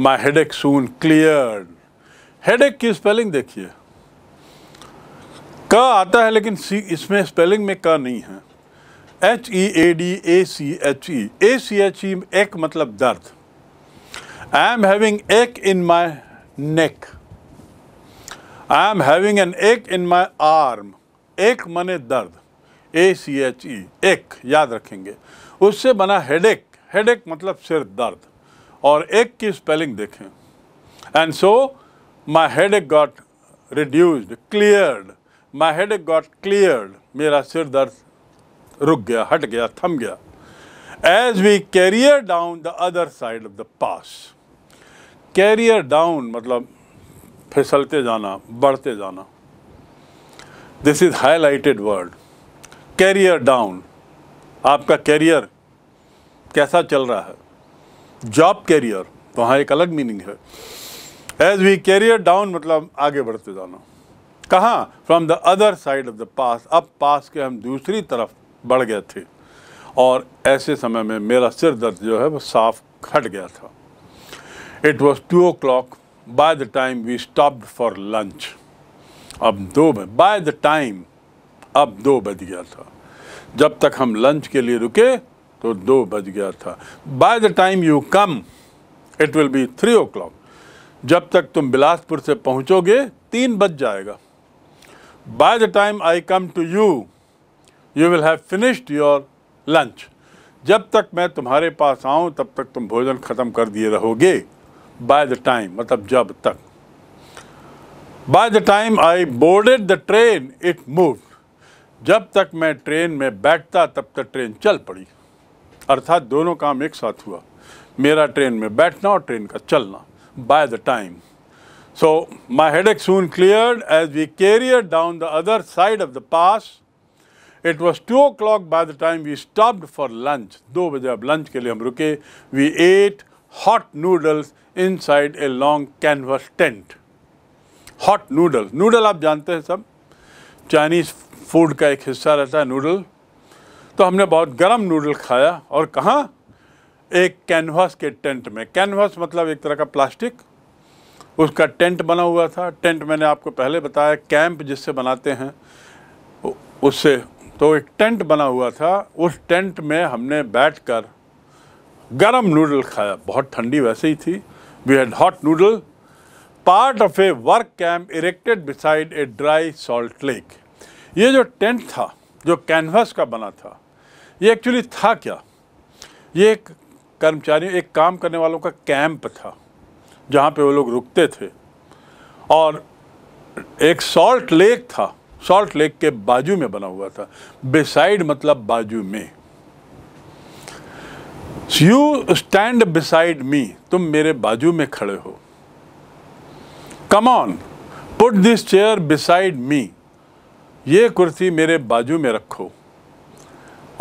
माई headache soon clear headache की spelling देखिए का आता है लेकिन सी इसमें स्पेलिंग में का नहीं है H E A D A C H E A C H E ache मतलब दर्द I am having ache in my neck I am having an ache in my arm एक मने दर्द ए सी एच ई एक याद रखेंगे उससे बना हेडेक हेडेक मतलब सिर दर्द और एक की स्पेलिंग देखें and so my headache got reduced cleared my headache got cleared मेरा सिर दर्द रुक गया हट गया थम गया as we career down the other side of the pass career down मतलब फिसलते जाना बढ़ते जाना this is highlighted word career down आपका कैरियर कैसा चल रहा है जॉब कैरियर तो वहाँ एक अलग मीनिंग है एज वी कैरियर डाउन मतलब आगे बढ़ते जाना कहाँ from the other side of the pass अब पास के हम दूसरी तरफ बढ़ गए थे और ऐसे समय में मेरा सिर दर्द जो है वो साफ घट गया था it was two o'clock by the time we stop for lunch अब दो बाय द टाइम अब दो बज गया था जब तक हम लंच के लिए रुके तो दो बज गया था by the time you come it will be three o'clock जब तक तुम बिलासपुर से पहुंचोगे तीन बज जाएगा by the time I come to you you will have finished your lunch जब तक मैं तुम्हारे पास आऊं तब तक तुम भोजन ख़त्म कर दिए रहोगे बाय द टाइम मतलब जब तक by the time I boarded the train it move जब तक मैं ट्रेन में बैठता तब तक ट्रेन चल पड़ी अर्थात दोनों काम एक साथ हुआ मेरा ट्रेन में बैठना और ट्रेन का चलना by the time so my headache soon clear as we career down the other side of the pass it was two o'clock by the time we stopped for lunch दो बजे अब lunch के लिए हम रुके we ate hot noodles inside a long canvas tent hot noodle noodle आप जानते हैं सब चाइनीज़ फूड का एक हिस्सा रहता है नूडल तो हमने बहुत गर्म नूडल खाया और कहाँ एक कैनवास के टेंट में कैनवास मतलब एक तरह का प्लास्टिक उसका टेंट बना हुआ था टेंट मैंने आपको पहले बताया कैंप जिससे बनाते हैं उससे तो एक टेंट बना हुआ था उस टेंट में हमने बैठकर गरम नूडल खाया बहुत ठंडी वैसे ही थी we had hot noodle part of a work camp erected beside a dry salt lake ये जो टेंट था जो कैनवास का बना था ये एक्चुअली था क्या ये एक कर्मचारी एक काम करने वालों का कैंप था जहाँ पे वो लोग रुकते थे और एक सॉल्ट लेक था सॉल्ट लेक के बाजू में बना हुआ था बिसाइड मतलब बाजू में यू स्टैंड बिसाइड मी तुम मेरे बाजू में खड़े हो come on put this chair beside me ये कुर्सी मेरे बाजू में रखो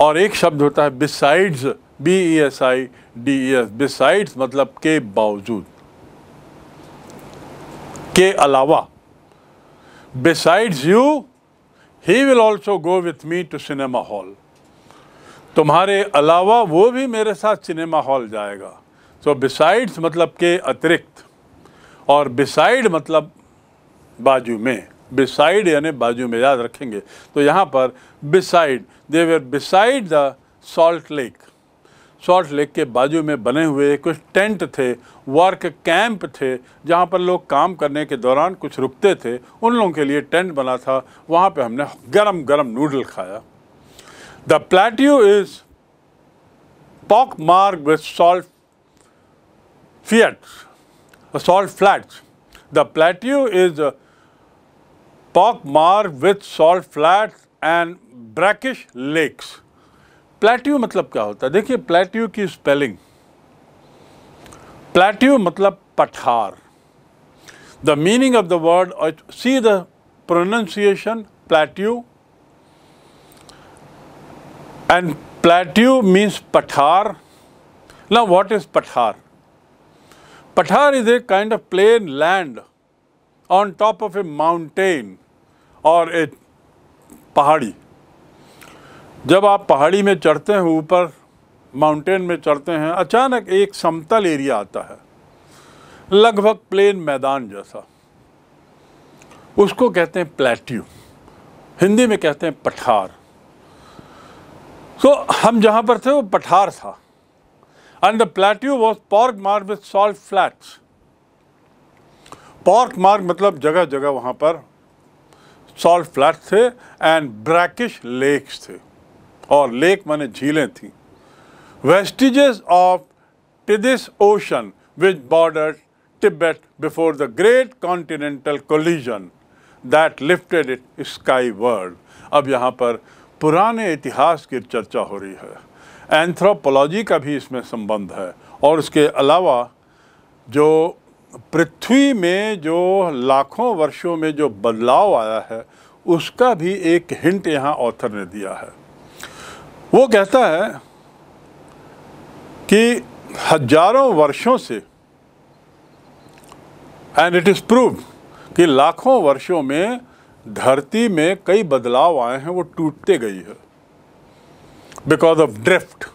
और एक शब्द होता है besides B E S I D E S besides मतलब के बावजूद के अलावा besides you he will also go with me to cinema hall तुम्हारे अलावा वो भी मेरे साथ सिनेमा हॉल जाएगा सो so, बिसाइड्स मतलब के अतिरिक्त और बिसाइड मतलब बाजू में बिसाइड यानी बाजू में याद रखेंगे तो यहाँ पर beside they were beside the salt lake salt lake के बाजू में बने हुए कुछ टेंट थे वर्क कैंप थे जहाँ पर लोग काम करने के दौरान कुछ रुकते थे उन लोगों के लिए टेंट बना था वहाँ पे हमने गरम गरम नूडल खाया the plateau is pockmarked with salt flat salt flat the plateau is pockmar with salt flats and brackish lakes. Plateau मतलब क्या होता है? देखिए plateau की spelling. Plateau मतलब पठार. The meaning of the word, uh, see the pronunciation plateau. And plateau means pathar. Now what is pathar? Pathar is a kind of plain land on top of a mountain. और एक पहाड़ी जब आप पहाड़ी में चढ़ते हैं ऊपर माउंटेन में चढ़ते हैं अचानक एक समतल एरिया आता है लगभग प्लेन मैदान जैसा उसको कहते हैं प्लेट्यू हिंदी में कहते हैं पठार तो हम जहाँ पर थे वो पठार था and the plateau was pockmarked with salt flats pockmarked मतलब जगह जगह वहाँ पर सॉल्ट फ्लैट्स थे एंड ब्रैकिश लेक्स थे और लेक माने झीलें थी vestiges of Tethys ocean which border before the great continental collision that lifted it sky world अब यहाँ पर पुराने इतिहास की चर्चा हो रही है एंथ्रोपोलॉजी का भी इसमें संबंध है और उसके अलावा जो पृथ्वी में जो लाखों वर्षों में जो बदलाव आया है उसका भी एक हिंट यहाँ ऑथर ने दिया है वो कहता है कि हजारों वर्षों से एंड इट इज़ प्रूव कि लाखों वर्षों में धरती में कई बदलाव आए हैं वो टूटते गई है because of drift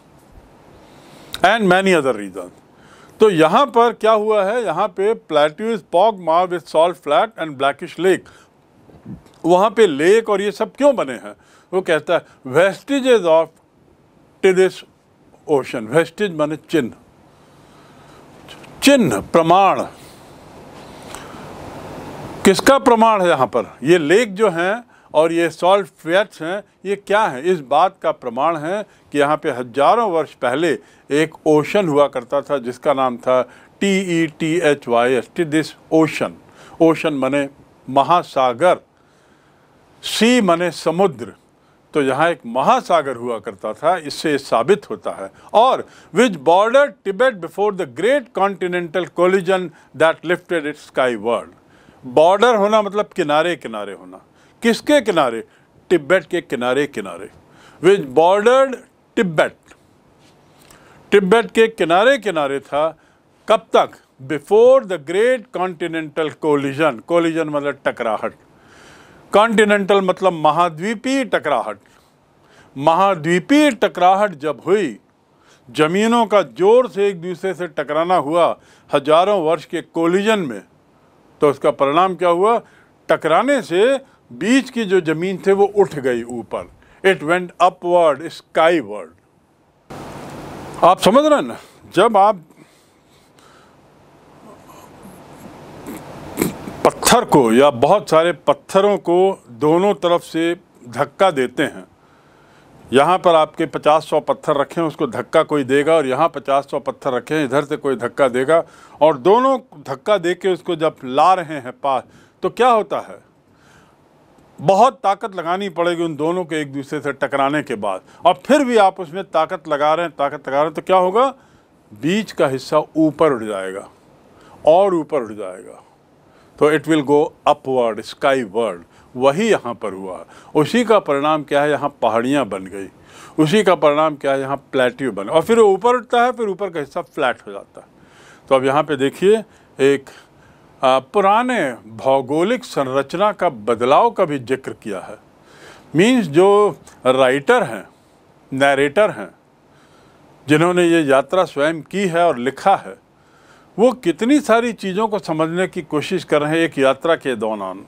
and many other reason तो यहाँ पर क्या हुआ है यहाँ पे plateau is pockmarked with salt flat and blackish lake वहाँ पे लेक और ये सब क्यों बने हैं वो कहता है vestiges of Tethys ocean vestige माने चिन्ह चिन्ह प्रमाण किसका प्रमाण है यहाँ पर ये लेक जो हैं और ये सॉल्ट फेयर्स हैं ये क्या है इस बात का प्रमाण है कि यहाँ पे हजारों वर्ष पहले एक ओशन हुआ करता था जिसका नाम था T E T H Y S T this ocean ocean मने महासागर सी मने समुद्र तो यहाँ एक महासागर हुआ करता था इससे साबित होता है और which border Tibet before the great continental collision that lifted its sky world border होना मतलब किनारे किनारे होना किसके किनारे तिब्बत के किनारे किनारे विच बॉर्डर्ड तिब्बत तिब्बत के किनारे किनारे था कब तक before the great continental collision collision मतलब टकराहट कॉन्टिनेंटल मतलब महाद्वीपीय टकराहट महाद्वीपीय टकराहट जब हुई जमीनों का जोर से एक दूसरे से टकराना हुआ हजारों वर्ष के कोलिजन में तो उसका परिणाम क्या हुआ टकराने से बीच की जो ज़मीन थे वो उठ गई ऊपर it went upward skyward आप समझ रहे ना जब आप पत्थर को या बहुत सारे पत्थरों को दोनों तरफ से धक्का देते हैं यहाँ पर आपके 50-100 पत्थर रखे हैं उसको धक्का कोई देगा और यहाँ 50-100 पत्थर रखे हैं इधर से कोई धक्का देगा और दोनों धक्का दे के उसको जब ला रहे हैं पास तो क्या होता है बहुत ताकत लगानी पड़ेगी उन दोनों के एक दूसरे से टकराने के बाद और फिर भी आप उसमें ताकत लगा रहे हैं ताकत लगा रहे हैं तो क्या होगा बीच का हिस्सा ऊपर उठ जाएगा और ऊपर उठ जाएगा तो it will go upward skyward वही यहाँ पर हुआ उसी का परिणाम क्या है यहाँ पहाड़ियाँ बन गई उसी का परिणाम क्या है यहाँ प्लेट्यू बन और फिर ऊपर उठता है फिर ऊपर का हिस्सा फ्लैट हो जाता है तो अब यहाँ पर देखिए एक पुराने भौगोलिक संरचना का बदलाव का भी जिक्र किया है मीन्स जो राइटर हैं नरेटर हैं जिन्होंने ये यात्रा स्वयं की है और लिखा है वो कितनी सारी चीज़ों को समझने की कोशिश कर रहे हैं एक यात्रा के दौरान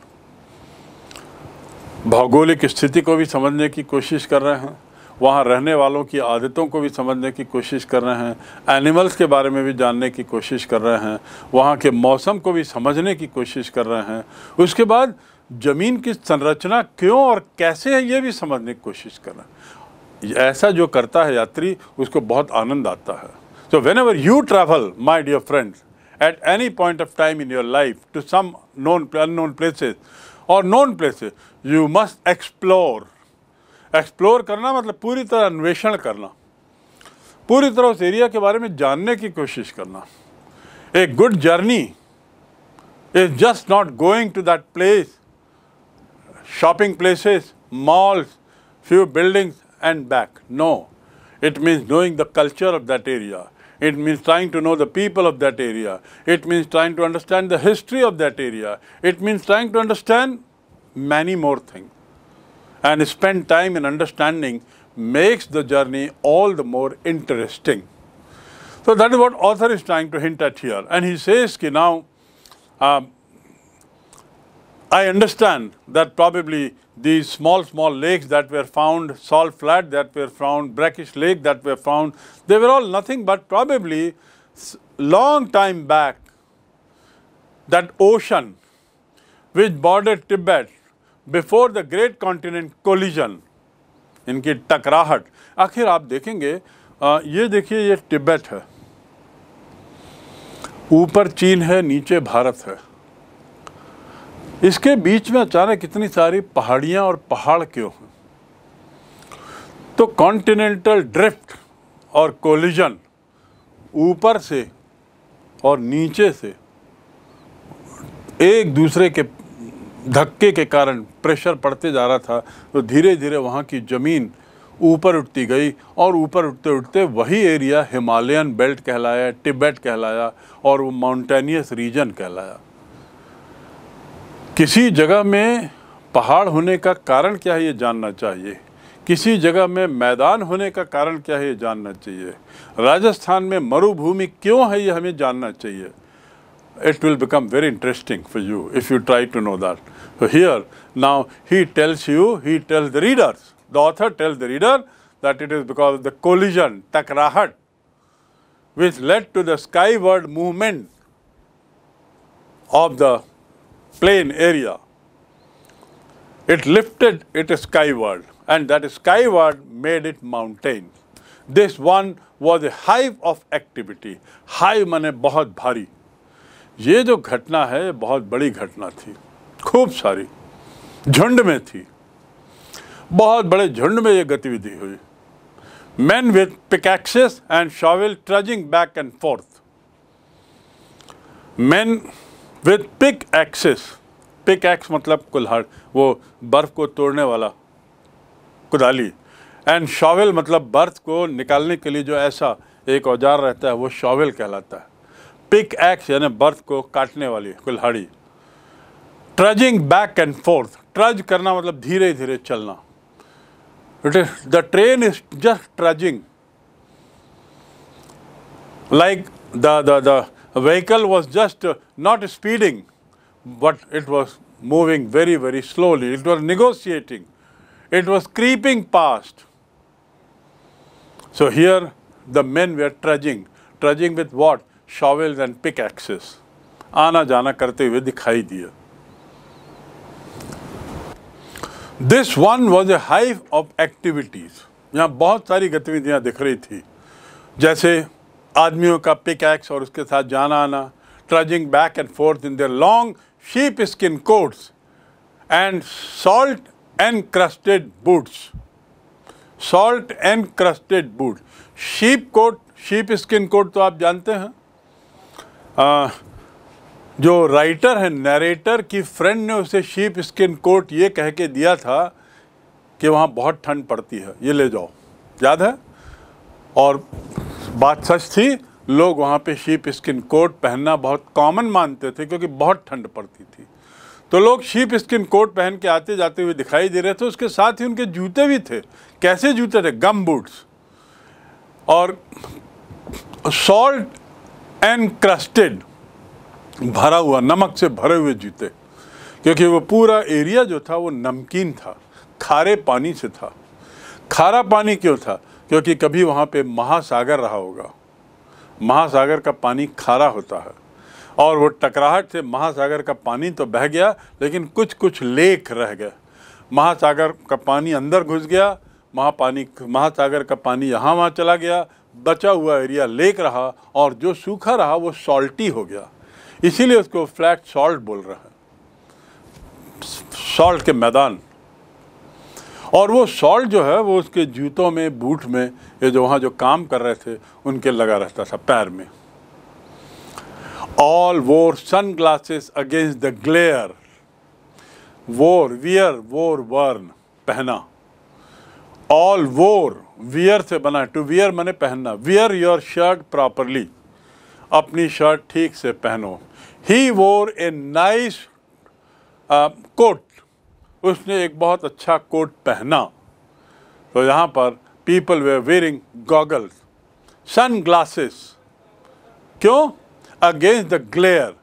भौगोलिक स्थिति को भी समझने की कोशिश कर रहे हैं वहाँ रहने वालों की आदतों को भी समझने की कोशिश कर रहे हैं एनिमल्स के बारे में भी जानने की कोशिश कर रहे हैं वहाँ के मौसम को भी समझने की कोशिश कर रहे हैं उसके बाद ज़मीन की संरचना क्यों और कैसे है ये भी समझने की कोशिश कर रहे हैं ऐसा जो करता है यात्री उसको बहुत आनंद आता है so whenever you travel my dear friends any point of time in your life to some known unknown places और known places you must explore explore करना मतलब पूरी तरह अन्वेषण करना पूरी तरह उस एरिया के बारे में जानने की कोशिश करना a good journey is just not going to that place shopping places malls few buildings and back no it means knowing the culture of that area it means trying to know the people of that area it means trying to understand the history of that area it means trying to understand many more thing and spend time in understanding makes the journey all the more interesting. So that is what author is trying to hint at here. And he says ki now, um, I understand that probably these small, small lakes that were found, salt flat that were found, brackish lake that were found, they were all nothing but probably long time back that ocean which bordered Tibet before the great continent collision इनकी टकराहट आखिर आप देखेंगे आ, ये देखिए ये तिब्बत है ऊपर चीन है नीचे भारत है इसके बीच में अचानक इतनी सारी पहाड़ियां और पहाड़ क्यों हैं तो कॉन्टिनेंटल ड्रिफ्ट और कोलिजन ऊपर से और नीचे से एक दूसरे के धक्के के कारण प्रेशर पड़ते जा रहा था तो धीरे धीरे वहाँ की ज़मीन ऊपर उठती गई और ऊपर उठते उठते वही एरिया हिमालयन बेल्ट कहलाया टिबेट कहलाया और वो माउंटेनियस रीजन कहलाया किसी जगह में पहाड़ होने का कारण क्या है ये जानना चाहिए किसी जगह में मैदान होने का कारण क्या है ये जानना चाहिए राजस्थान में मरुभूमि क्यों है ये हमें जानना चाहिए it will become very interesting for you if you try to know that. So here, now he tells you, he tells the readers, the author tells the reader that it is because of the collision, takrahat, which led to the skyward movement of the plain area. It lifted it skyward and that skyward made it mountain. This one was a hive of activity. Hive mane bahut bhari. ये जो घटना है बहुत बड़ी घटना थी खूब सारी झुंड में थी बहुत बड़े झुंड में ये गतिविधि हुई men with pickaxes and pickaxes trudging back and forth men with pickaxes pickaxe मतलब कुल्हाड़ वो बर्फ को तोड़ने वाला कुदाली एंड शॉवल मतलब बर्फ को निकालने के लिए जो ऐसा एक औजार रहता है वो शॉवल कहलाता है पिक एक्स यानी बर्थ को काटने वाली कुल्हाड़ी trudging back and forth trudge करना मतलब धीरे धीरे चलना it is the train is just trudging like the vehicle was just not speeding but it was moving very very slowly it was negotiating it was creeping past so here the men we are trudging trudging with what shovels and pickaxes आना जाना करते हुए दिखाई दिया this one was a hive of activities यहाँ बहुत सारी गतिविधियाँ दिख रही थी जैसे आदमियों का पिक एक्स और उसके साथ जाना आना trudging back and forth in their long sheepskin coats and salt and crusted boots salt and crusted boot sheep coat sheepskin coat तो आप जानते हैं आ, जो राइटर है नरेटर की फ्रेंड ने उसे शीप स्किन कोट ये कह के दिया था कि वहाँ बहुत ठंड पड़ती है ये ले जाओ याद है और बात सच थी लोग वहाँ पे शीप स्किन कोट पहनना बहुत कॉमन मानते थे क्योंकि बहुत ठंड पड़ती थी तो लोग शीप स्किन कोट पहन के आते जाते हुए दिखाई दे रहे थे उसके साथ ही उनके जूते भी थे कैसे जूते थे गम बूट्स और सॉल्ट एनक्रस्टेड भरा हुआ नमक से भरे हुए जूते क्योंकि वो पूरा एरिया जो था वो नमकीन था खारे पानी से था खारा पानी क्यों था क्योंकि कभी वहाँ पे महासागर रहा होगा महासागर का पानी खारा होता है और वो टकराहट से महासागर का पानी तो बह गया लेकिन कुछ कुछ लेक रह गए महासागर का पानी अंदर घुस गया महापानी महासागर का पानी यहाँ वहाँ चला गया बचा हुआ एरिया लेक रहा और जो सूखा रहा वो सॉल्टी हो गया इसीलिए उसको फ्लैट सॉल्ट बोल रहा है सॉल्ट के मैदान और वो सॉल्ट जो है वो उसके जूतों में बूट में ये जो वहाँ जो काम कर रहे थे उनके लगा रहता था पैर में all wore sunglasses against the glare wore wear wore worn पहना ऑल वोर वियर से बना है टू वियर मैंने पहनना वियर योर शर्ट प्रॉपरली अपनी शर्ट ठीक से पहनो ही वोर ए नाइस कोट उसने एक बहुत अच्छा कोट पहना तो यहाँ पर people were wearing goggles sunglasses क्यों अगेंस्ट द ग्लेयर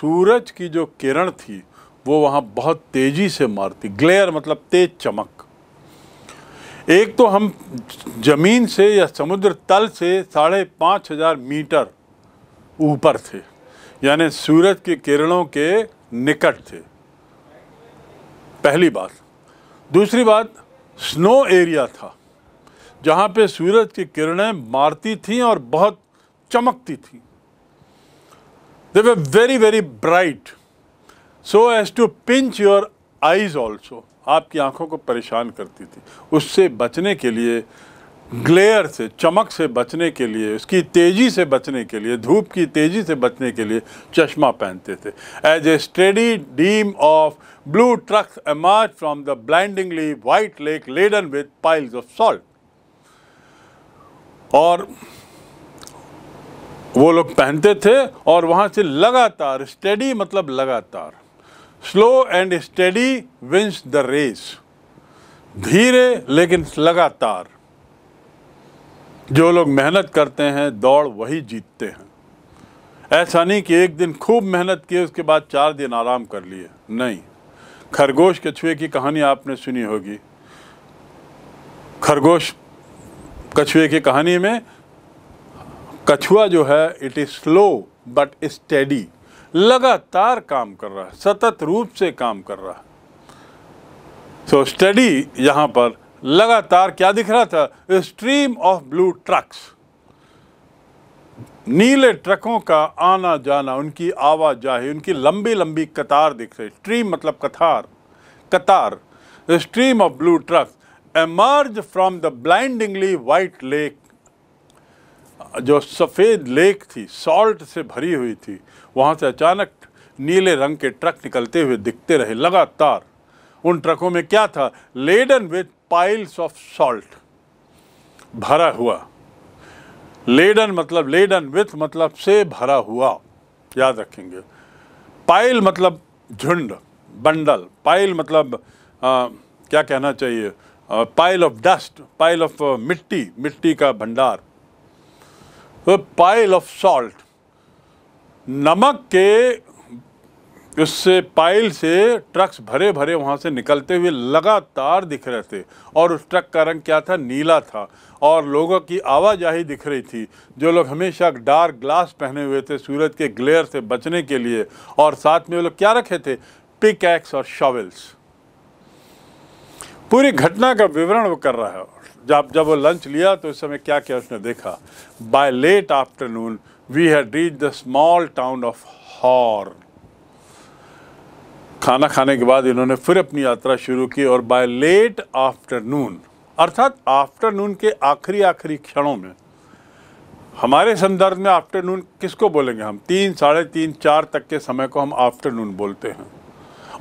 सूरज की जो किरण थी वो वहाँ बहुत तेज़ी से मारती ग्लेयर मतलब तेज चमक एक तो हम ज़मीन से या समुद्र तल से साढ़े पाँच हज़ार मीटर ऊपर थे यानी सूरज के किरणों के निकट थे पहली बात दूसरी बात स्नो एरिया था जहाँ पे सूरज की किरणें मारती थीं और बहुत चमकती थीं they were very very bright so as to pinch your eyes also आपकी आंखों को परेशान करती थी उससे बचने के लिए ग्लेयर से चमक से बचने के लिए उसकी तेज़ी से बचने के लिए धूप की तेज़ी से बचने के लिए चश्मा पहनते थे as a steady stream of blue trucks emerge from the blindingly white lake laden with piles of salt और वो लोग पहनते थे और वहाँ से लगातार स्टडी मतलब लगातार slow and steady wins the race धीरे लेकिन लगातार जो लोग मेहनत करते हैं दौड़ वही जीतते हैं ऐसा नहीं कि एक दिन खूब मेहनत किए उसके बाद चार दिन आराम कर लिए नहीं खरगोश के कछुए की कहानी आपने सुनी होगी खरगोश कछुए की कहानी में कछुआ जो है it is slow but steady लगातार काम कर रहा है सतत रूप से काम कर रहा है सो स्टडी यहाँ पर लगातार क्या दिख रहा था स्ट्रीम ऑफ ब्लू ट्रक्स नीले ट्रकों का आना जाना उनकी आवाजाही उनकी लंबी लंबी कतार दिख रही स्ट्रीम मतलब कतार कतार stream of blue trucks emerge from the blindingly white lake जो सफ़ेद लेक थी सॉल्ट से भरी हुई थी वहाँ से अचानक नीले रंग के ट्रक निकलते हुए दिखते रहे लगातार उन ट्रकों में क्या था laden with piles of salt भरा हुआ लेडन मतलब लेडन विथ मतलब से भरा हुआ याद रखेंगे पाइल मतलब झुंड बंडल पाइल मतलब आ, क्या कहना चाहिए pile of dust pile of मिट्टी मिट्टी का भंडार पाइल ऑफ सॉल्ट नमक के उससे पाइल से ट्रक्स भरे भरे वहाँ से निकलते हुए लगातार दिख रहे थे और उस ट्रक का रंग क्या था नीला था और लोगों की आवाजाही दिख रही थी जो लोग हमेशा डार्क ग्लास पहने हुए थे सूरज के ग्लेयर से बचने के लिए और साथ में वो लोग क्या रखे थे पिक और शॉवल्स पूरी घटना का विवरण वो कर रहा है जब जब वो लंच लिया तो उस समय क्या क्या उसने देखा by late afternoon we had reach the small town of Horn खाना खाने के बाद इन्होंने फिर अपनी यात्रा शुरू की और बाय लेट आफ्टरनून अर्थात आफ्टरनून के आखिरी आखिरी क्षणों में हमारे संदर्भ में आफ्टरनून किसको बोलेंगे हम तीन साढ़े तीन चार तक के समय को हम आफ्टरनून बोलते हैं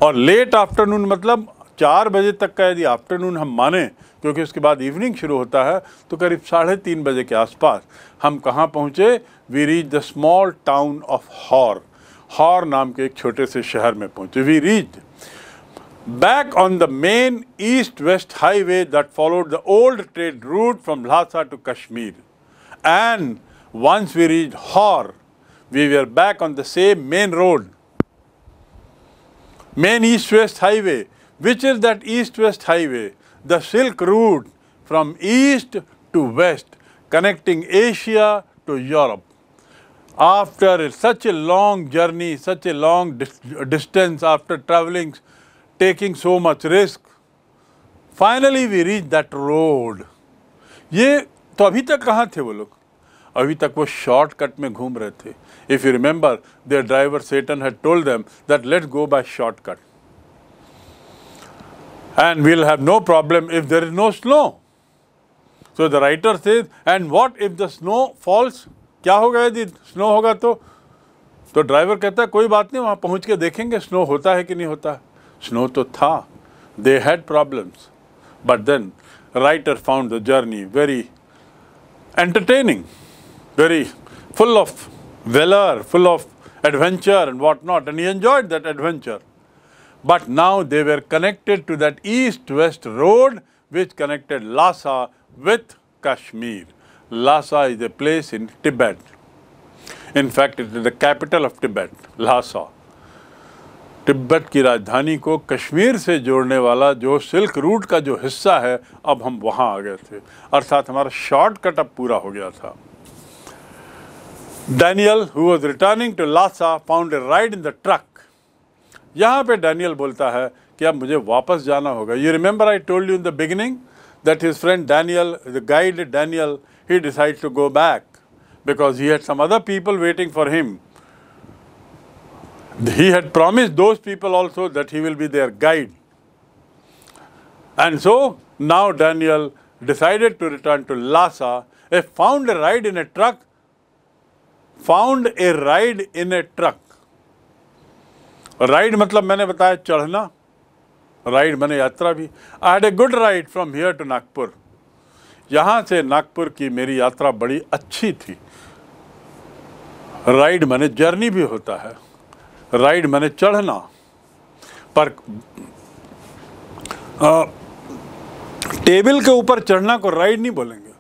और लेट आफ्टरनून मतलब चार बजे तक का यदि आफ्टरनून हम माने क्योंकि उसके बाद इवनिंग शुरू होता है तो करीब साढ़े तीन बजे के आसपास हम कहाँ पहुँचे we reach the small town of Hor Hor नाम के एक छोटे से शहर में पहुँचे we reach back on the main east west highway that followed the old trade route from Lhasa to Kashmir and once we reach Hor we we are back on the same main road main east west highway which is that east-west highway, the Silk Route from east to west, connecting Asia to Europe. After such a long journey, such a long distance, after traveling, taking so much risk, finally we reach that road. Ye, to abhi tak kahan the wo log? Abhi tak wo shortcut mein ghoom rahe the. If you remember, their driver Satan had told them that let go by shortcut and we will have no problem if there is no snow. So the writer says, and what if the snow falls? क्या होगा यदि snow होगा तो तो driver कहता है कोई बात नहीं वहाँ पहुँच के देखेंगे snow होता है कि नहीं होता snow स्नो तो था they had problems but then writer found the journey very entertaining entertaining full of valor, full of adventure and whatnot, and he enjoyed that adventure. but now they were connected to that east-west road which connected Lhasa with Kashmir. Lhasa is a place in Tibet. In fact, it is the capital of Tibet, Lhasa. tibet ki rajdhani ko kashmir se jodne wala jo silk route ka jo hissa hai ab hum wahan aa gaye the arthat hamara shortcut ab pura ho gaya tha daniel who was returning to lhasa found a ride in the truck यहाँ पे Daniel बोलता है कि अब मुझे वापस जाना होगा you remember I told you in the beginning that his friend Daniel the guide Daniel he decide to go back because he had some other people waiting for him. He had promised those people also that he will be their guide. And so now Daniel decided to return to Lhasa. He found a ride in a truck, found a ride in a truck ride मतलब मैंने बताया चढ़ना ride मैंने यात्रा भी I had a good ride from here to Nagpur यहाँ से नागपुर की मेरी यात्रा बड़ी अच्छी थी राइड मैंने जर्नी भी होता है राइड मैंने चढ़ना पर आ, टेबल के ऊपर चढ़ना को राइड नहीं बोलेंगे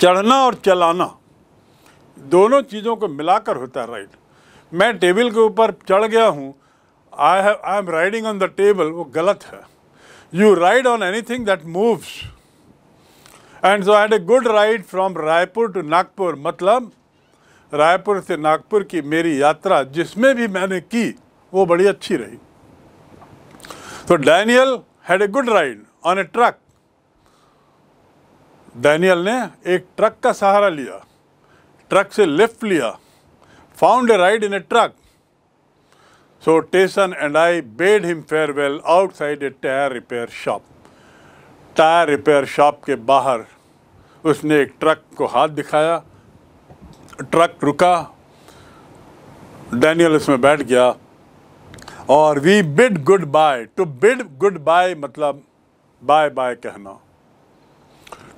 चढ़ना और चलाना दोनों चीज़ों को मिलाकर होता है राइड मैं टेबल के ऊपर चढ़ गया हूँ I have I am riding on the table वो गलत है you ride on anything that moves and so had a good ride from Raipur to Nagpur मतलब रायपुर से नागपुर की मेरी यात्रा जिसमें भी मैंने की वो बड़ी अच्छी रही तो Daniel had a good ride on a truck Daniel ने एक ट्रक का सहारा लिया ट्रक से लिफ्ट लिया found a ride in a truck. So Tyson and I bade him farewell outside a tire repair shop. Tyre repair shop के बाहर उसने एक ट्रक को हाथ दिखाया ट्रक रुका डैनियल उसमें बैठ गया और we bid goodbye to bid goodbye मतलब बाय बाय कहना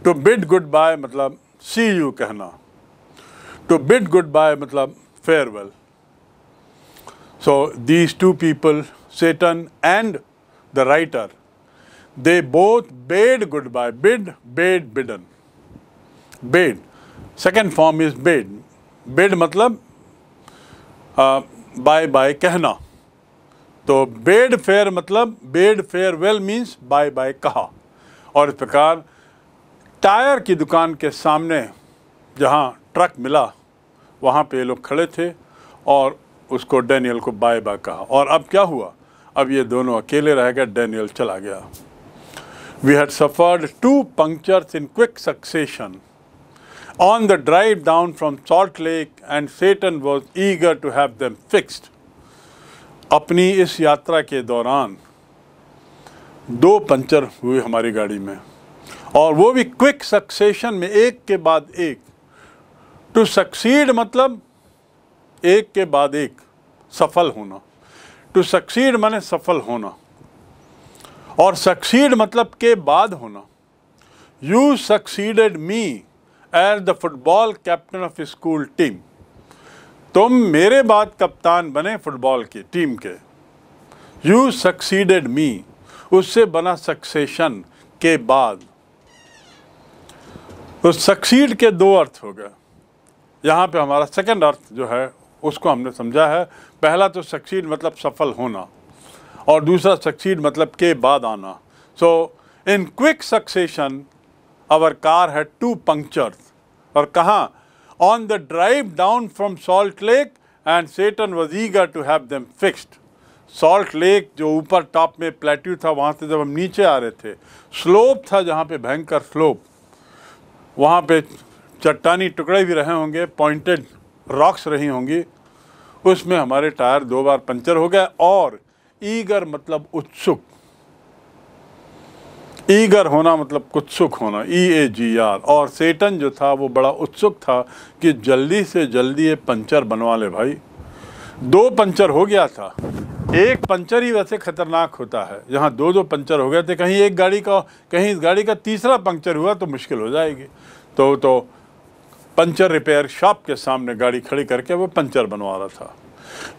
टू बिड गुड बाय मतलब सी यू कहना टू बिड गुड बाय मतलब farewell. So these two people, Satan and the writer, they both bade goodbye. Bid, bade, bidden. Bade. Second form is bade. Bid matlab, uh, bye bye kehna. So bade fair matlab, bade farewell means bye bye kaha. और इस प्रकार tyre की दुकान के सामने जहाँ truck मिला वहाँ पे ये लोग खड़े थे और उसको डैनियल को बाय बाय कहा और अब क्या हुआ अब ये दोनों अकेले रह गए डैनियल चला गया we had suffered two punctures in quick succession on the drive down from Salt Lake and Seton was eager to have them fixed अपनी इस यात्रा के दौरान दो पंचर हुए हमारी गाड़ी में और वो भी क्विक सक्सेशन में एक के बाद एक टू सक्सीड मतलब एक के बाद एक सफल होना टू सक्सीड माने सफल होना और सक्सीड मतलब के बाद होना you succeeded me as the football captain of school team तुम मेरे बाद कप्तान बने फुटबॉल की टीम के यू सक्सीडेड मी उससे बना सक्सेशन के बाद उस सक्सीड के दो अर्थ हो गए यहाँ पे हमारा सेकंड अर्थ जो है उसको हमने समझा है पहला तो सक्सीड मतलब सफल होना और दूसरा सक्सीड मतलब के बाद आना so in quick succession our car है टू पंक्चर और कहाँ on the drive down from Salt Lake and Seton was eager to have them fixed Salt Lake जो ऊपर टॉप में प्लेट्यू था वहाँ से जब हम नीचे आ रहे थे स्लोप था जहाँ पे भयंकर स्लोप वहाँ पे चट्टानी टुकड़े भी रहे होंगे पॉइंटेड रॉक्स रही होंगी उसमें हमारे टायर दो बार पंचर हो गए और ईगर मतलब उत्सुक ईगर होना मतलब कुछ सुख होना ई ए जी आर और सेटन जो था वो बड़ा उत्सुक था कि जल्दी से जल्दी ये पंचर बनवा ले भाई दो पंचर हो गया था एक पंचर ही वैसे खतरनाक होता है यहाँ दो दो पंचर हो गए थे कहीं एक गाड़ी का कहीं इस गाड़ी का तीसरा पंक्चर हुआ तो मुश्किल हो जाएगी तो तो पंचर रिपेयर शॉप के सामने गाड़ी खड़ी करके वो पंचर बनवा रहा था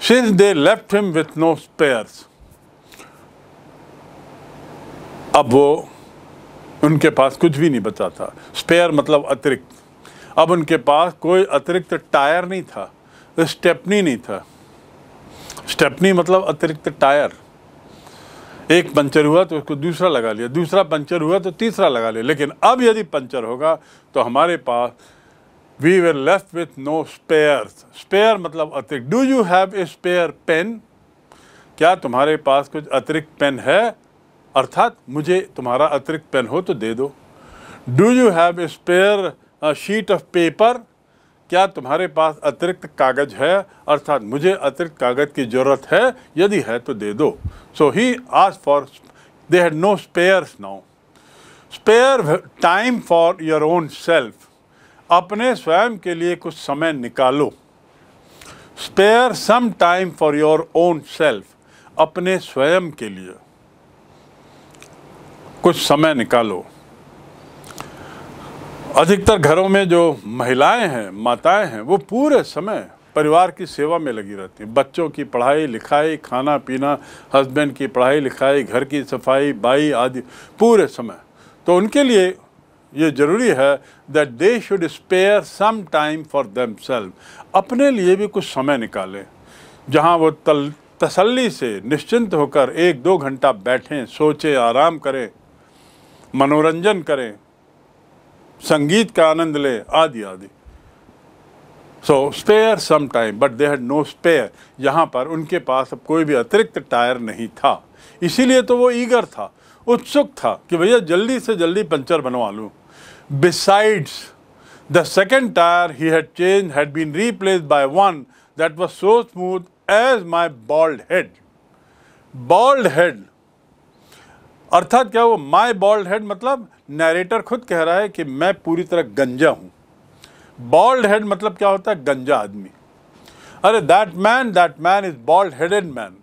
since they left him with no spares अब वो उनके पास कुछ भी नहीं बचा था स्पेयर मतलब अतिरिक्त अब उनके पास कोई अतिरिक्त टायर नहीं था स्टेपनी नहीं था स्टेपनी मतलब अतिरिक्त टायर एक पंचर हुआ तो उसको दूसरा लगा लिया दूसरा पंचर हुआ तो तीसरा लगा लिया लेकिन अब यदि पंचर होगा तो हमारे पास we were left with no spare spare मतलब अतिरिक्त do you have a spare pen क्या तुम्हारे पास कुछ अतिरिक्त पेन है अर्थात मुझे तुम्हारा अतिरिक्त पेन हो तो दे दो do you have a spare sheet of paper क्या तुम्हारे पास अतिरिक्त कागज है अर्थात मुझे अतिरिक्त कागज की ज़रूरत है यदि है तो दे दो सो ही आज for they had no spares now spare time for your own self अपने स्वयं के लिए कुछ समय निकालो spare some time for your own self अपने स्वयं के लिए कुछ समय निकालो अधिकतर घरों में जो महिलाएं हैं माताएं हैं वो पूरे समय परिवार की सेवा में लगी रहती हैं बच्चों की पढ़ाई लिखाई खाना पीना हस्बैंड की पढ़ाई लिखाई घर की सफाई बाई आदि पूरे समय तो उनके लिए ये ज़रूरी है that they should spare some time for them अपने लिए भी कुछ समय निकालें जहाँ वो तल तसल्ली से निश्चिंत होकर एक दो घंटा बैठें सोचें आराम करें मनोरंजन करें संगीत का आनंद लें आदि आदि so spare some time but they had no spare यहाँ पर उनके पास अब कोई भी अतिरिक्त टायर नहीं था इसीलिए तो वो ईगर था उत्सुक था कि भैया जल्दी से जल्दी पंचर बनवा लूँ Besides, the second tire he had changed had been replaced by one that was so smooth as my bald head. Bald head. अर्थात क्या वो माई बॉल्ड हेड मतलब नरेटर खुद कह रहा है कि मैं पूरी तरह गंजा हूँ बॉल्ड हेड मतलब क्या होता है गंजा आदमी अरे that man that man is bald headed man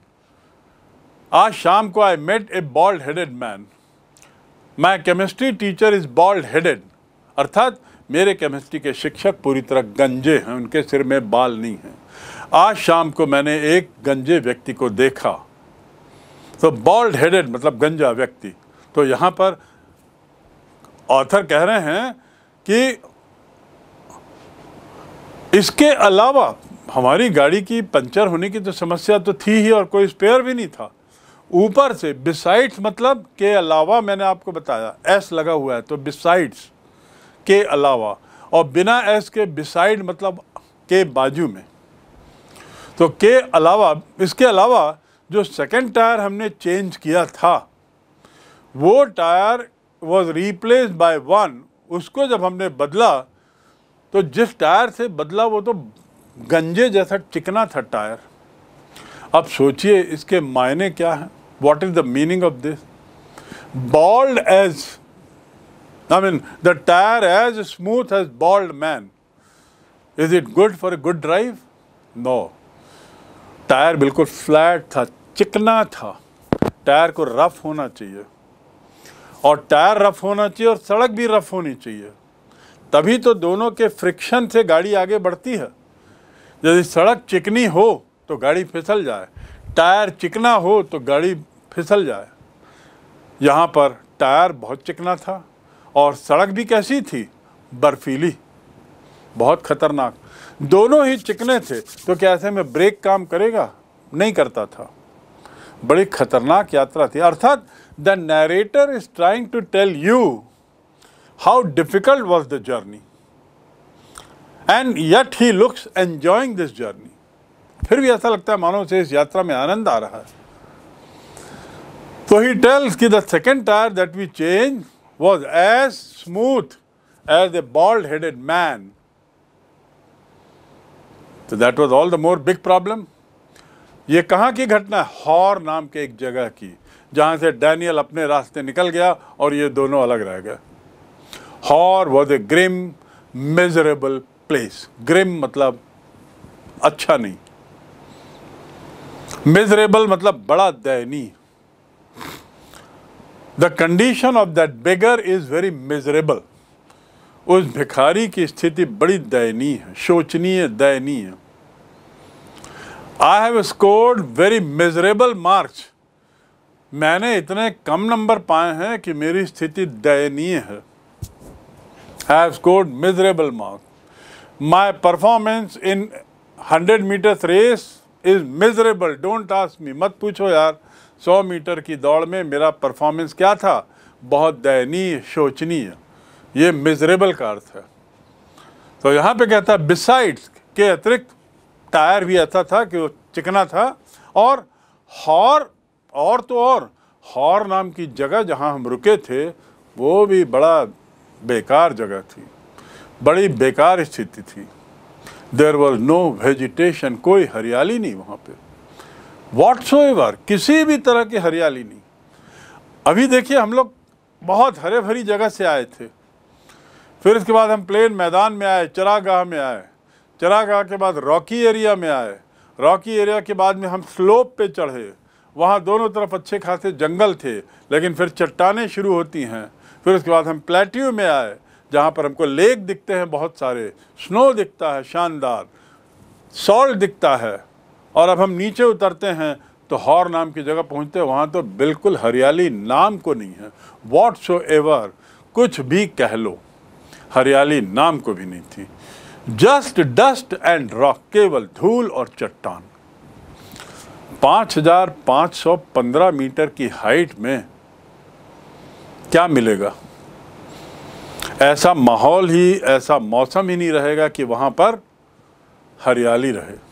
आज शाम को I met a bald headed man my chemistry teacher is bald headed अर्थात मेरे केमिस्ट्री के शिक्षक पूरी तरह गंजे हैं उनके सिर में बाल नहीं हैं आज शाम को मैंने एक गंजे व्यक्ति को देखा तो बॉल्ड हेडेड मतलब गंजा व्यक्ति तो यहाँ पर ऑथर कह रहे हैं कि इसके अलावा हमारी गाड़ी की पंचर होने की तो समस्या तो थी ही और कोई स्पेयर भी नहीं था ऊपर से बिसाइड्स मतलब के अलावा मैंने आपको बताया एस लगा हुआ है तो बिसाइड्स के अलावा और बिना एस के बिसाइड मतलब के बाजू में तो के अलावा इसके अलावा जो सेकेंड टायर हमने चेंज किया था वो tyre was replace by one उसको जब हमने बदला तो जिस टायर से बदला वो तो गंजे जैसा चिकना था टायर अब सोचिए इसके मायने क्या हैं what is the meaning of this bald as I mean, the tire as smooth as bald man. Is it good for a good drive? No. Tyre बिल्कुल फ्लैट था चिकना था टायर को रफ होना चाहिए और टायर रफ होना चाहिए और सड़क भी रफ होनी चाहिए तभी तो दोनों के फ्रिक्शन से गाड़ी आगे बढ़ती है यदि सड़क चिकनी हो तो गाड़ी फिसल जाए टायर चिकना हो तो गाड़ी फिसल जाए यहाँ पर टायर बहुत चिकना था और सड़क भी कैसी थी बर्फीली बहुत खतरनाक दोनों ही चिकने थे तो क्या ऐसे में ब्रेक काम करेगा नहीं करता था बड़ी खतरनाक यात्रा थी अर्थात the narrator is trying to tell you how difficult was the journey and yet he looks enjoying this journey फिर भी ऐसा लगता है मानो से इस यात्रा में आनंद आ रहा है तो ही टेल्स की the second tyre that we change was as smooth as a bald headed man. तो that was all the more big problem ये कहाँ की घटना है हॉर नाम के एक जगह की जहाँ से डैनियल अपने रास्ते निकल गया और ये दोनों अलग रह गए Hor was a grim miserable place grim मतलब अच्छा नहीं मेजरेबल मतलब बड़ा दयनीय the condition of that beggar is very miserable उस भिखारी की स्थिति बड़ी दयनीय है शोचनीय दयनीय है I have scored very miserable marks मैंने इतने कम नंबर पाए हैं कि मेरी स्थिति दयनीय है I have scored miserable marks my performance in hundred metres race is miserable don't ask me मत पूछो यार सौ मीटर की दौड़ में मेरा परफॉर्मेंस क्या था बहुत दयनीय शोचनीय ये मिजरेबल का अर्थ है तो यहाँ पे कहता है बिसाइड्स के अतिरिक्त टायर भी ऐसा था कि वो चिकना था और हॉर और तो और हॉर नाम की जगह जहाँ हम रुके थे वो भी बड़ा बेकार जगह थी बड़ी बेकार स्थिति थी देर वॉज नो वेजिटेशन कोई हरियाली नहीं वहाँ पर वॉट्स किसी भी तरह की हरियाली नहीं अभी देखिए हम लोग बहुत हरे भरी जगह से आए थे फिर इसके बाद हम प्लेन मैदान में आए चरागाह में आए चरागाह के बाद रॉकी एरिया में आए रॉकी एरिया के बाद में हम स्लोप पे चढ़े वहाँ दोनों तरफ अच्छे खासे जंगल थे लेकिन फिर चट्टाने शुरू होती हैं फिर उसके बाद हम प्लेट्यू में आए जहाँ पर हमको लेक दिखते हैं बहुत सारे स्नो दिखता है शानदार सॉल्ट दिखता है और अब हम नीचे उतरते हैं तो हॉर नाम की जगह पहुंचते हैं वहाँ तो बिल्कुल हरियाली नाम को नहीं है वॉट शो एवर कुछ भी कह लो हरियाली नाम को भी नहीं थी जस्ट डस्ट एंड रॉक केवल धूल और चट्टान 5,515 मीटर की हाइट में क्या मिलेगा ऐसा माहौल ही ऐसा मौसम ही नहीं रहेगा कि वहाँ पर हरियाली रहे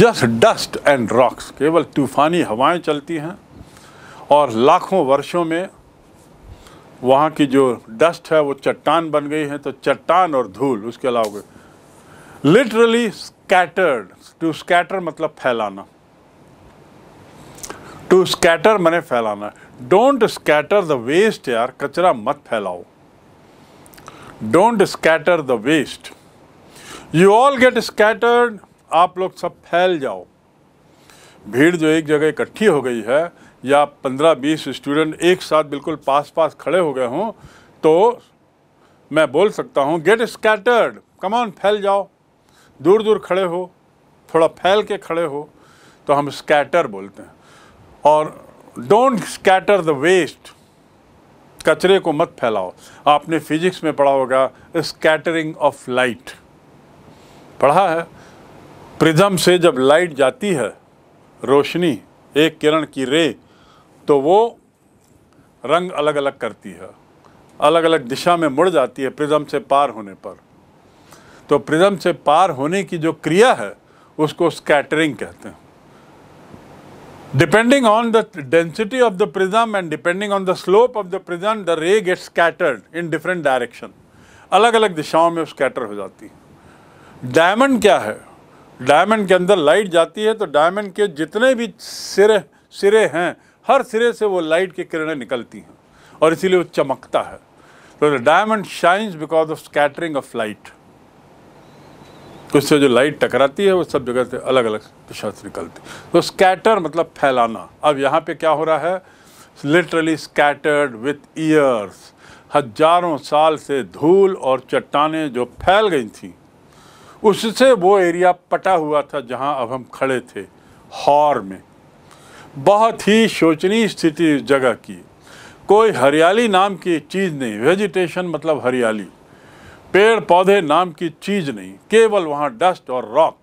जस्ट डस्ट एंड रॉक्स केवल तूफ़ानी हवाएं चलती हैं और लाखों वर्षों में वहाँ की जो डस्ट है वो चट्टान बन गई है तो चट्टान और धूल उसके अलावा लिटरली स्कैटर्ड टू स्कैटर मतलब फैलाना टू स्कैटर मैंने फैलाना डोंट स्कैटर द वेस्ट यार कचरा मत फैलाओ don't scatter the waste you all get scattered आप लोग सब फैल जाओ भीड़ जो एक जगह इकट्ठी हो गई है या पंद्रह बीस स्टूडेंट एक साथ बिल्कुल पास पास खड़े हो गए हों तो मैं बोल सकता हूँ गेट स्कैटर्ड कमान फैल जाओ दूर दूर खड़े हो थोड़ा फैल के खड़े हो तो हम स्कैटर बोलते हैं और डोंट स्कैटर द वेस्ट कचरे को मत फैलाओ आपने फिजिक्स में पढ़ा होगा स्कैटरिंग ऑफ लाइट पढ़ा है प्रिज्म से जब लाइट जाती है रोशनी एक किरण की रे तो वो रंग अलग अलग करती है अलग अलग दिशा में मुड़ जाती है प्रिज्म से पार होने पर तो प्रिज्म से पार होने की जो क्रिया है उसको स्कैटरिंग कहते हैं depending on the density of the prism and depending on the slope of the prism the ray get scattered in different direction अलग अलग दिशाओं में स्कैटर हो जाती है डायमंड क्या है डायमंड के अंदर लाइट जाती है तो डायमंड के जितने भी सिरे सिरे हैं हर सिरे से वो लाइट की किरणें निकलती हैं और इसीलिए वो चमकता है तो diamond shines because of scattering of light उससे जो लाइट टकराती है वो सब जगह से अलग अलग दिशा से निकलती तो स्कैटर मतलब फैलाना अब यहाँ पे क्या हो रहा है लिटरली स्कैटर्ड विथ ईयर्स हजारों साल से धूल और चट्टाने जो फैल गई थी उससे वो एरिया पटा हुआ था जहां अब हम खड़े थे हौर में बहुत ही शोचनीय स्थिति जगह की कोई हरियाली नाम की चीज़ नहीं वेजिटेशन मतलब हरियाली पेड़ पौधे नाम की चीज़ नहीं केवल वहाँ डस्ट और rock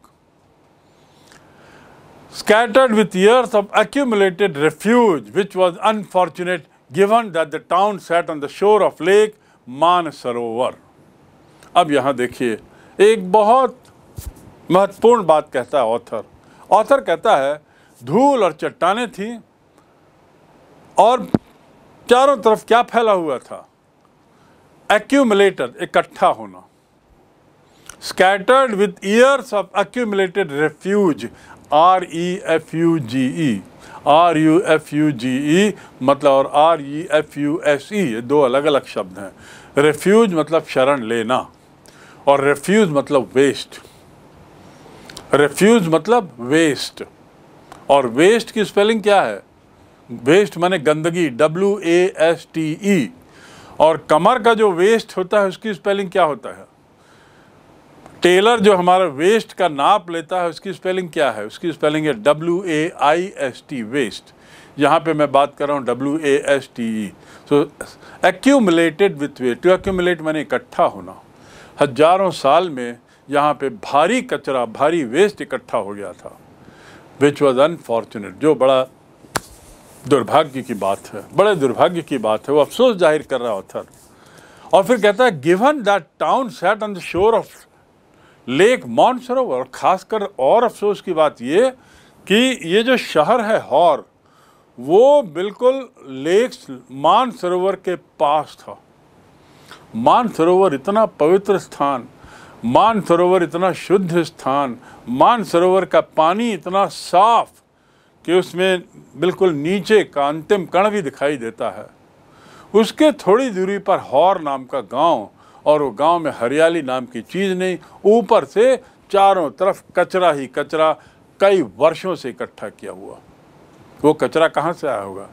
scattered with years of accumulated refuge which was unfortunate given that the town sat on the shore of lake Manasarovar. अब यहाँ देखिए एक बहुत महत्वपूर्ण बात कहता है ऑथर ऑथर कहता है धूल और चट्टाने थी और चारों तरफ क्या फैला हुआ था एक्यूमलेटर इकट्ठा होना scattered with years of accumulated refuge R E F U G E R U F U G E मतलब और R E F U S E ये दो अलग अलग शब्द हैं रेफ्यूज मतलब शरण लेना और रेफ्यूज़ मतलब वेस्ट रेफ्यूज़ मतलब वेस्ट और वेस्ट की स्पेलिंग क्या है वेस्ट माने गंदगी W A S T E और कमर का जो वेस्ट होता है उसकी स्पेलिंग क्या होता है टेलर जो हमारा वेस्ट का नाप लेता है उसकी स्पेलिंग क्या है उसकी स्पेलिंग है W A I S T waist यहाँ पे मैं बात कर रहा हूँ W A S T E so accumulated with waste to accumulate मैंने इकट्ठा होना हजारों साल में यहाँ पे भारी कचरा भारी वेस्ट इकट्ठा हो गया था विच वॉज़ अनफॉर्चुनेट जो बड़ा दुर्भाग्य की बात है बड़े दुर्भाग्य की बात है वो अफसोस जाहिर कर रहा ऑथर और फिर कहता है given that town set on the shore of lake Mansarovar खासकर और अफसोस की बात ये कि ये जो शहर है हॉर वो बिल्कुल मान मानसरोवर के पास था मानसरोवर इतना पवित्र स्थान मान सरोवर इतना शुद्ध स्थान मान सरोवर का पानी इतना साफ कि उसमें बिल्कुल नीचे का अंतिम कण भी दिखाई देता है उसके थोड़ी दूरी पर हौर नाम का गांव और वो गांव में हरियाली नाम की चीज़ नहीं ऊपर से चारों तरफ कचरा ही कचरा कई वर्षों से इकट्ठा किया हुआ वो कचरा कहाँ से आया होगा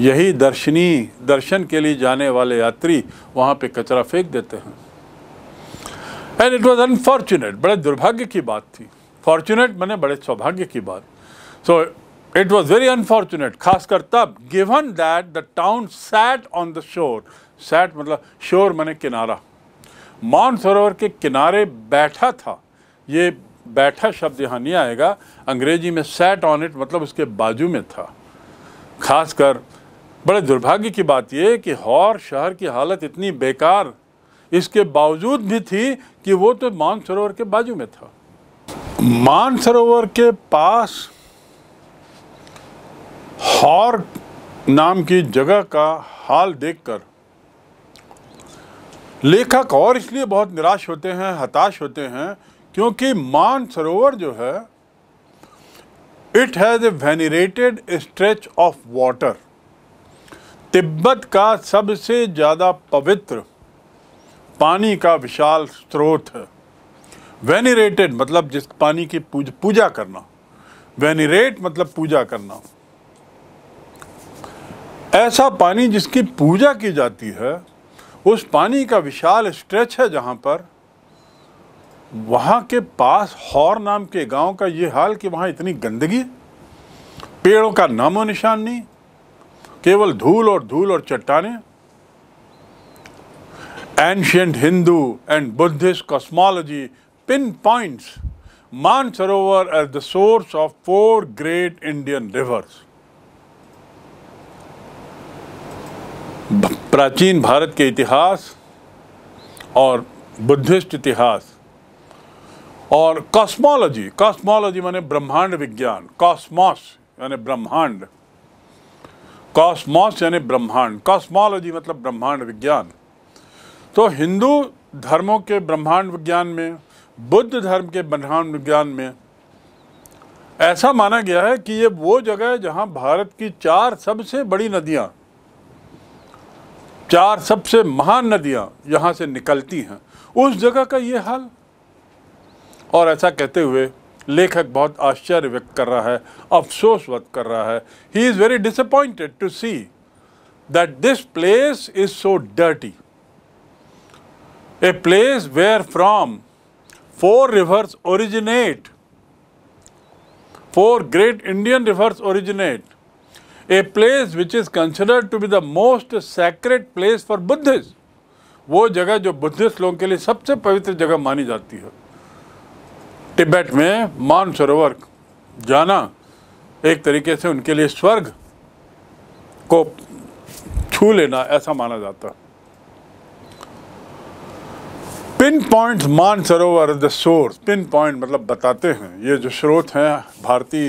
यही दर्शनी दर्शन के लिए जाने वाले यात्री वहाँ पे कचरा फेंक देते हैं एंड इट वॉज अनफॉर्चुनेट बड़े दुर्भाग्य की बात थी फॉर्चुनेट मैंने बड़े सौभाग्य की बात so it was very unfortunate खासकर तब given that the town sat on the shore sat मतलब शोर मैंने किनारा मानसरोवर के किनारे बैठा था ये बैठा शब्द यहाँ नहीं आएगा अंग्रेजी में सेट ऑन इट मतलब उसके बाजू में था खासकर बड़े दुर्भाग्य की बात यह कि हौर शहर की हालत इतनी बेकार इसके बावजूद भी थी कि वो तो मानसरोवर के बाजू में था मानसरोवर के पास हौर नाम की जगह का हाल देखकर लेखक और इसलिए बहुत निराश होते हैं हताश होते हैं क्योंकि मानसरोवर जो है it has a venerated stretch of water Tibet का सबसे ज़्यादा पवित्र पानी का विशाल स्रोत है वेनिरेटेड मतलब जिस पानी की पूज, पूजा करना वेनिरेट मतलब पूजा करना ऐसा पानी जिसकी पूजा की जाती है उस पानी का विशाल स्ट्रेच है जहाँ पर वहाँ के पास हौर नाम के गांव का ये हाल कि वहाँ इतनी गंदगी पेड़ों का नामो निशान नहीं केवल धूल और धूल और चट्टाने ancient Hindu and Buddhist cosmology pinpoints Mansarovar as the source of four great Indian rivers प्राचीन भारत के इतिहास और बुद्धिस्ट इतिहास और कॉस्मोलॉजी कॉस्मोलॉजी माने ब्रह्मांड विज्ञान कॉस्मॉस यानी ब्रह्मांड कॉस्मॉस यानी ब्रह्मांड कॉस्मोलॉजी मतलब ब्रह्मांड विज्ञान तो हिंदू धर्मों के ब्रह्मांड विज्ञान में बुद्ध धर्म के ब्रह्मांड विज्ञान में ऐसा माना गया है कि ये वो जगह है जहाँ भारत की चार सबसे बड़ी नदियाँ चार सबसे महान नदियाँ यहाँ से निकलती हैं उस जगह का ये हाल और ऐसा कहते हुए लेखक बहुत आश्चर्य व्यक्त कर रहा है अफसोस व्यक्त कर रहा है he is very disappointed to see that this place is so dirty a place where from four rivers originate four great Indian rivers originate a place which is considered to be the most sacred place for Buddhist वो जगह जो Buddhist लोगों के लिए सबसे पवित्र जगह मानी जाती है टिबेट में मानसरोवर जाना एक तरीके से उनके लिए स्वर्ग को छू लेना ऐसा माना जाता pinpoint Mansarovar the source pinpoint मतलब बताते हैं ये जो स्रोत हैं भारतीय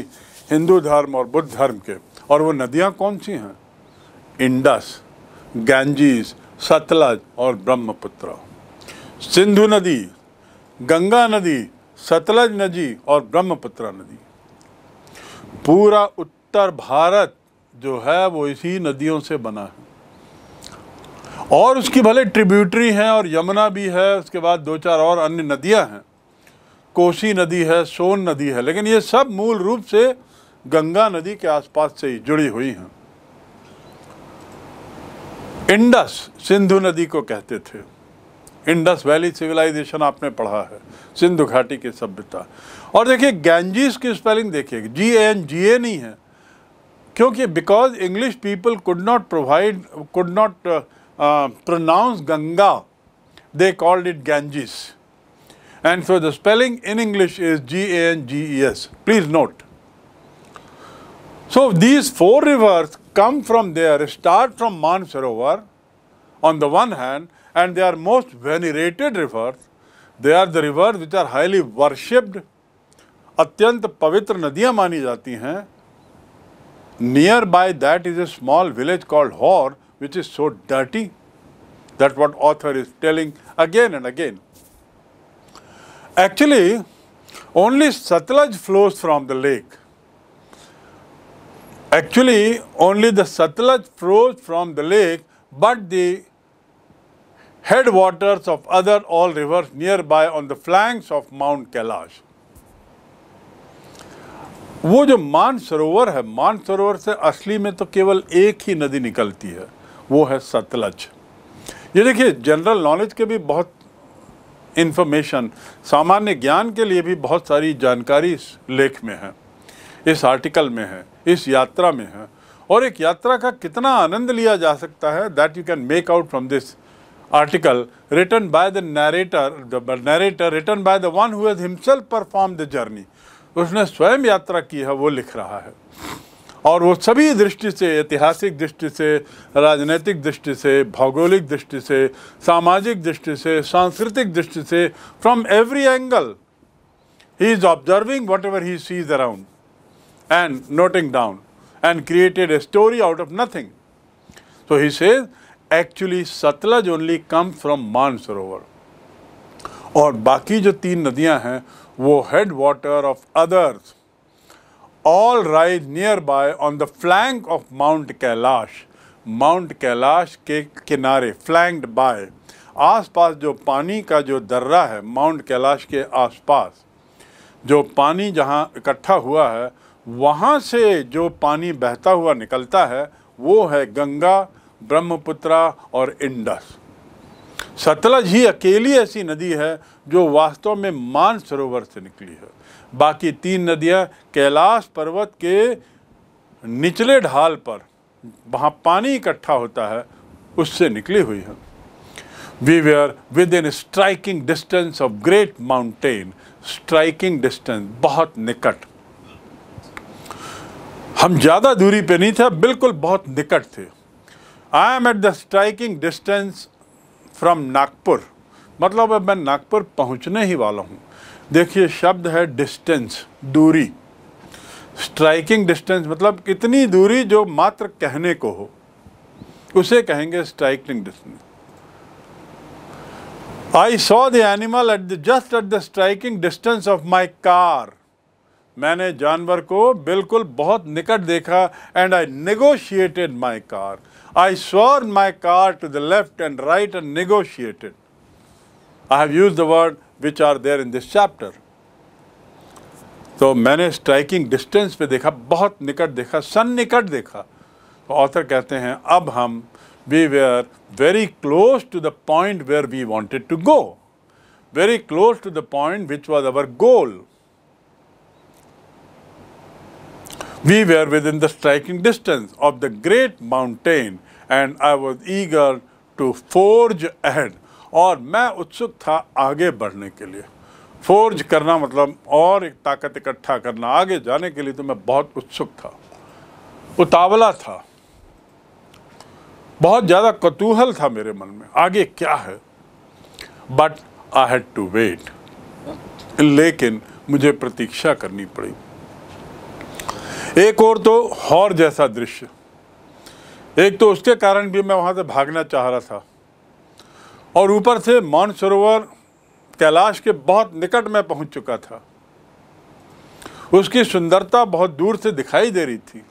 हिंदू धर्म और बुद्ध धर्म के और वो नदियाँ कौन सी हैं इंडस गैंजीज सतलज और ब्रह्मपुत्र सिंधु नदी गंगा नदी सतलज नदी और ब्रह्मपुत्रा नदी पूरा उत्तर भारत जो है वो इसी नदियों से बना है और उसकी भले ट्रिब्यूटरी हैं और यमुना भी है उसके बाद दो चार और अन्य नदियां हैं कोसी नदी है सोन नदी है लेकिन ये सब मूल रूप से गंगा नदी के आसपास से ही जुड़ी हुई हैं इंडस सिंधु नदी को कहते थे इंडस वैली सिविलाइजेशन आपने पढ़ा है सिंधु घाटी की सभ्यता और देखिए गैंजीस की स्पेलिंग देखिए जी ए एन जी ए नहीं है क्योंकि because English people could not provide could not pronounce Ganga they called it Ganges and so the spelling in English is G A N G E S please note so these four rivers come from from start from Mansarovar on the one hand and they are most venerated rivers. They are the rivers which are highly worshipped. Atyant pavitra nadiya mani jati hai. Nearby that is a small village called Hor, which is so dirty. that what author is telling again and again. Actually, only Satlaj flows from the lake. Actually, only the Satlaj flows from the lake, but the headwaters of other all rivers nearby on the flanks of Mount Kailash. वो जो मानसरोवर है मानसरोवर से असली में तो केवल एक ही नदी निकलती है वो है सतलज ये देखिए जनरल नॉलेज के भी बहुत इन्फॉर्मेशन सामान्य ज्ञान के लिए भी बहुत सारी जानकारी इस लेख में है इस आर्टिकल में है इस यात्रा में है और एक यात्रा का कितना आनंद लिया जा सकता है that you can make out from this article written by the narrator, the narrator written by the one who has himself performed the journey. उसने स्वयं यात्रा की है वो लिख रहा है और वो सभी दृष्टि से ऐतिहासिक दृष्टि से राजनीतिक दृष्टि से भौगोलिक दृष्टि से सामाजिक दृष्टि से सांस्कृतिक दृष्टि से from every angle he is observing whatever he sees around and noting down and created a story out of nothing so he says actually Sutlej only come from Mansarovar और बाकी जो तीन नदियां हैं वो head water of others all rise nearby on the flank of Mount Kailash Mount Kailash के किनारे flanked bye आसपास जो पानी का जो दर्रा है माउंट कैलाश के आसपास जो पानी जहाँ इकट्ठा हुआ है वहाँ से जो पानी बहता हुआ निकलता है वो है गंगा ब्रह्मपुत्रा और इंडस सतलज ही अकेली ऐसी नदी है जो वास्तव में मान सरोवर से निकली है बाकी तीन नदियाँ कैलाश पर्वत के निचले ढाल पर वहाँ पानी इकट्ठा होता है उससे निकली हुई है we were within striking distance of great mountain striking distance बहुत निकट हम ज़्यादा दूरी पे नहीं थे बिल्कुल बहुत निकट थे I am at the striking distance from Nagpur मतलब अब मैं नागपुर पहुंचने ही वाला हूं देखिए शब्द है डिस्टेंस दूरी स्ट्राइकिंग डिस्टेंस मतलब कितनी दूरी जो मात्र कहने को हो उसे कहेंगे striking distance I saw the animal at the just at the striking distance of my car मैंने जानवर को बिल्कुल बहुत निकट देखा and I negotiated my car I swerved my car to the left and right and negotiated. I have used the words which are there in this chapter. So, many striking distance pe dekha, bahut nikat dekha, sun nikat author kehte hain, we were very close to the point where we wanted to go. Very close to the point which was our goal. We were within the striking distance of the great mountain and I was eager to forge ahead और मैं उत्सुक था आगे बढ़ने के लिए forge करना मतलब और एक ताकत इकट्ठा करना आगे जाने के लिए तो मैं बहुत उत्सुक था उतावला था बहुत ज़्यादा कतूहल था मेरे मन में आगे क्या है but I had to wait लेकिन मुझे प्रतीक्षा करनी पड़ी एक और तो हॉर जैसा दृश्य एक तो उसके कारण भी मैं वहाँ से भागना चाह रहा था और ऊपर से मानसरोवर कैलाश के बहुत निकट में पहुँच चुका था उसकी सुंदरता बहुत दूर से दिखाई दे रही थी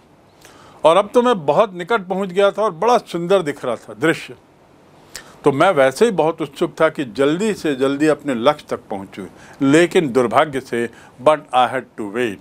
और अब तो मैं बहुत निकट पहुँच गया था और बड़ा सुंदर दिख रहा था दृश्य तो मैं वैसे ही बहुत उत्सुक था कि जल्दी से जल्दी अपने लक्ष्य तक पहुँचूँ लेकिन दुर्भाग्य से but I had to wait